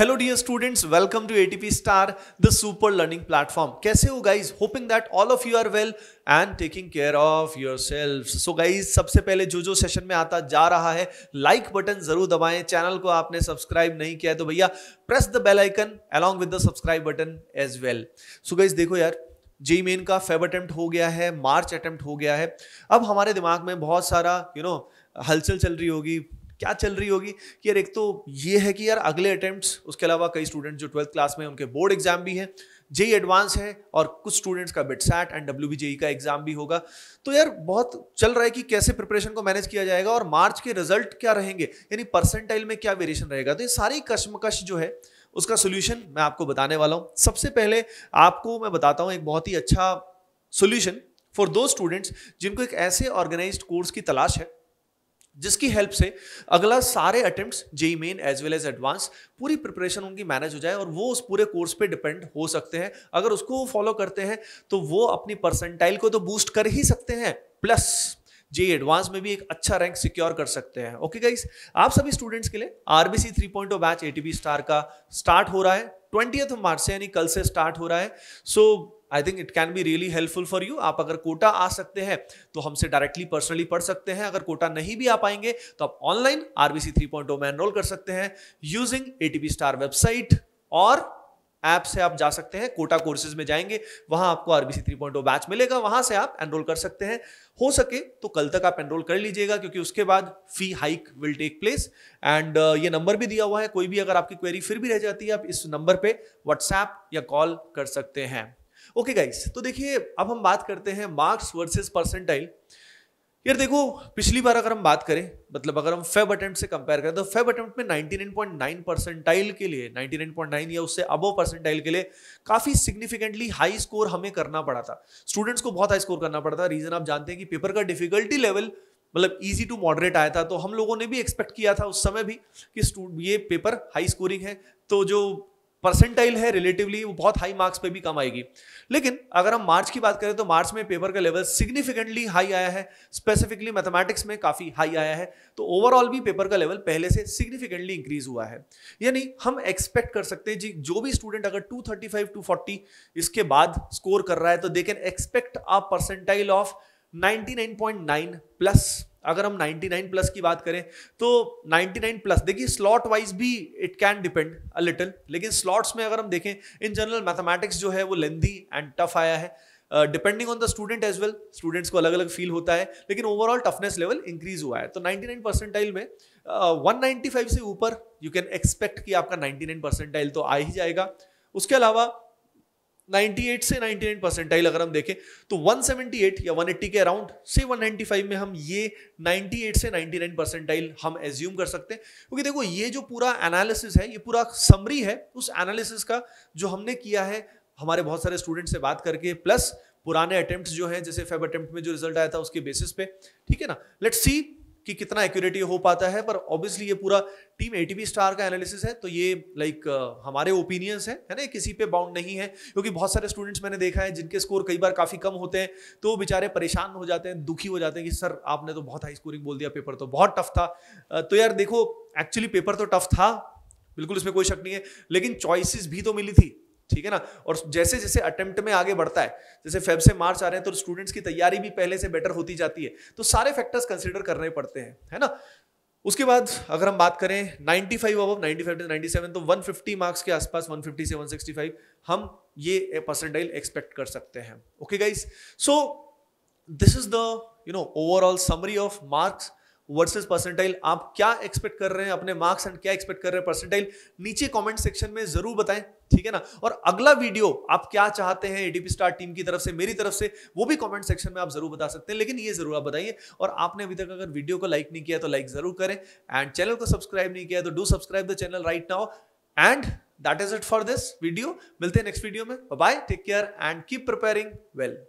hello dear students welcome to ATP star the super learning platform कैसे हो guys hoping that all of you are well and taking care of yourself so guys सबसे पहले जो जो session में आता जा रहा है लाइक like बटन जरूर दबाएं चैनल को आपने सब्सक्राइब नहीं किया है तो भैया press the bell icon along with the subscribe button as well so guys देखो यार जी मेन का फेब अटेम्प्ट हो गया है मार्च अटेम्प्ट हो गया है अब हमारे दिमाग में बहुत सारा यू you नो know, हलचल चल रही होगी क्या चल रही होगी कि यार एक तो ये है कि यार अगले अटैम्प्ट्स उसके अलावा कई स्टूडेंट्स जो ट्वेल्थ क्लास में उनके बोर्ड एग्जाम भी हैं जेई एडवांस है और कुछ स्टूडेंट्स का सैट एंड डब्ल्यू का एग्जाम भी होगा तो यार बहुत चल रहा है कि कैसे प्रिपरेशन को मैनेज किया जाएगा और मार्च के रिजल्ट क्या रहेंगे यानी परसेंटाइल में क्या वेरिएशन रहेगा तो ये सारी कश्मकश जो है उसका सोल्यूशन मैं आपको बताने वाला हूँ सबसे पहले आपको मैं बताता हूँ एक बहुत ही अच्छा सोल्यूशन फॉर दो स्टूडेंट्स जिनको एक ऐसे ऑर्गेनाइज कोर्स की तलाश है जिसकी हेल्प से अगला सारे attempts JEE main as well as advance पूरी प्रिपरेशन उनकी मैनेज हो जाए और वो उस पूरे कोर्स पे डिपेंड हो सकते हैं अगर उसको वो फॉलो करते हैं तो वो अपनी परसेंटाइल को तो बूस्ट कर ही सकते हैं प्लस जे एडवांस में भी एक अच्छा रैंक सिक्योर कर सकते हैं ओके गाइस आप सभी स्टूडेंट्स के लिए RBC three point batch ATB star का स्टार्ट हो रहा है ट्वेंटी मार्च से यानी कल से स्टार्ट हो रहा है so so, I think it can be really helpful for you आप अगर कोटा आ सकते हैं तो हमसे डायरेक्टली पर्सनली पढ़ सकते हैं अगर कोटा नहीं भी आ पाएंगे तो आप ऑनलाइन आरबीसी थ्री पॉइंट में एनरोल कर सकते हैं यूजिंग ए स्टार वेबसाइट और ऐप से आप जा सकते हैं कोटा कोर्सेज में जाएंगे वहां आपको आरबीसी पॉइंट बैच मिलेगा वहां से आप एनरोल कर सकते हैं हो सके तो कल तक आप एनरोल कर लीजिएगा क्योंकि उसके बाद fee hike will take place and ये नंबर भी दिया हुआ है कोई भी अगर आपकी क्वेरी फिर भी रह जाती है आप इस नंबर पे व्हाट्सएप या कॉल कर सकते हैं ओके गाइस तो देखिए अब हम बात करते हैं मार्क्स वर्सेस परसेंटाइल यार देखो पिछली बार अगर हम बात करें मतलब अगर हम फेब अटेम्प्ट से कंपेयर करें तो फेब अटेम्प्ट में 99.9 परसेंटाइल के लिए 99.9 या उससे अबो परसेंटाइल के लिए काफ़ी सिग्निफिकेंटली हाई स्कोर हमें करना पड़ा था स्टूडेंट्स को बहुत हाई स्कोर करना पड़ा था रीज़न आप जानते हैं कि पेपर का डिफिकल्टी लेवल मतलब इजी टू मॉडरेट आया था तो हम लोगों ने भी एक्सपेक्ट किया था उस समय भी कि ये पेपर हाई स्कोरिंग है तो जो परसेंटाइल है रिलेटिवली वो बहुत हाई मार्क्स पे भी कम आएगी लेकिन अगर हम मार्च की बात करें तो मार्च में पेपर का लेवल सिग्निफिकेंटली हाई आया है स्पेसिफिकली मैथमेटिक्स में काफ़ी हाई आया है तो ओवरऑल भी पेपर का लेवल पहले से सिग्निफिकेंटली इंक्रीज हुआ है यानी हम एक्सपेक्ट कर सकते हैं जी जो भी स्टूडेंट अगर 235 240 इसके बाद स्कोर कर रहा है तो they can expect a percentile of 99.9 plus अगर हम 99 प्लस की बात करें तो 99 प्लस देखिए स्लॉट वाइज भी it can depend a little लेकिन स्लॉट्स में अगर हम देखें इन जनरल मैथमेटिक्स जो है वो लेंदी एंड टफ आया है depending on the student as well students को अलग अलग फील होता है लेकिन ओवरऑल टफनेस लेवल इंक्रीज हुआ है तो 99 परसेंटाइल में uh, 195 से ऊपर यू कैन एक्सपेक्ट कि आपका 99 परसेंटाइल तो आ ही जाएगा उसके अलावा 98 से 99 परसेंटाइल अगर हम देखें तो 178 या 180 के अराउंड से 195 में हम ये 98 से 99 परसेंटाइल हम एज्यूम कर सकते हैं क्योंकि देखो ये जो पूरा एनालिसिस है ये पूरा समरी है उस एनालिसिस का जो हमने किया है हमारे बहुत सारे स्टूडेंट से बात करके प्लस पुराने अटेम्प्ट जो हैं जैसे फेब अटेम्प्ट में जो रिजल्ट आया था उसके बेसिस पे ठीक है ना लेट्स सी कि कितना एक्यूरेटी हो पाता है पर ऑब्वियसली ये पूरा टीम एटीपी स्टार का एनालिसिस है तो ये लाइक like, हमारे ओपिनियंस है है ना किसी पे बाउंड नहीं है क्योंकि बहुत सारे स्टूडेंट्स मैंने देखा है जिनके स्कोर कई बार काफ़ी कम होते हैं तो बेचारे परेशान हो जाते हैं दुखी हो जाते हैं कि सर आपने तो बहुत हाई स्कोरिंग बोल दिया पेपर तो बहुत टफ था तो यार देखो एक्चुअली पेपर तो टफ था बिल्कुल इसमें कोई शक नहीं है लेकिन चॉइसिस भी तो मिली थी ठीक है ना और जैसे जैसे अटेम्प्ट में आगे बढ़ता है जैसे फेब से मार्च आ रहे हैं तो स्टूडेंट्स की तैयारी भी पहले से बेटर होती जाती है तो सारे फैक्टर्स कंसिडर करने पड़ते हैं है ना उसके बाद अगर हम बात करें 95 फाइव अब नाइन्टी फाइव नाइन्टी सेवन तो 150 मार्क्स के आसपास 150 से 165 हम ये परसेंटाइल एक्सपेक्ट कर सकते हैं okay guys so this is the you know overall summary of marks versus percentile आप क्या एक्सपेक्ट कर रहे हैं अपने मार्क्स एंड क्या एक्सपेक्ट कर रहे हैं परसेंटाइल नीचे कमेंट सेक्शन में जरूर बताएं ठीक है ना और अगला वीडियो आप क्या चाहते हैं एडीपी स्टार टीम की तरफ से मेरी तरफ से वो भी कमेंट सेक्शन में आप जरूर बता सकते हैं लेकिन ये जरूर आप बताइए और आपने अभी तक अगर वीडियो को लाइक नहीं किया तो लाइक जरूर करें एंड चैनल को सब्सक्राइब नहीं किया तो do subscribe the channel right now and that is it for this video मिलते हैं नेक्स्ट वीडियो में bye take care and keep preparing well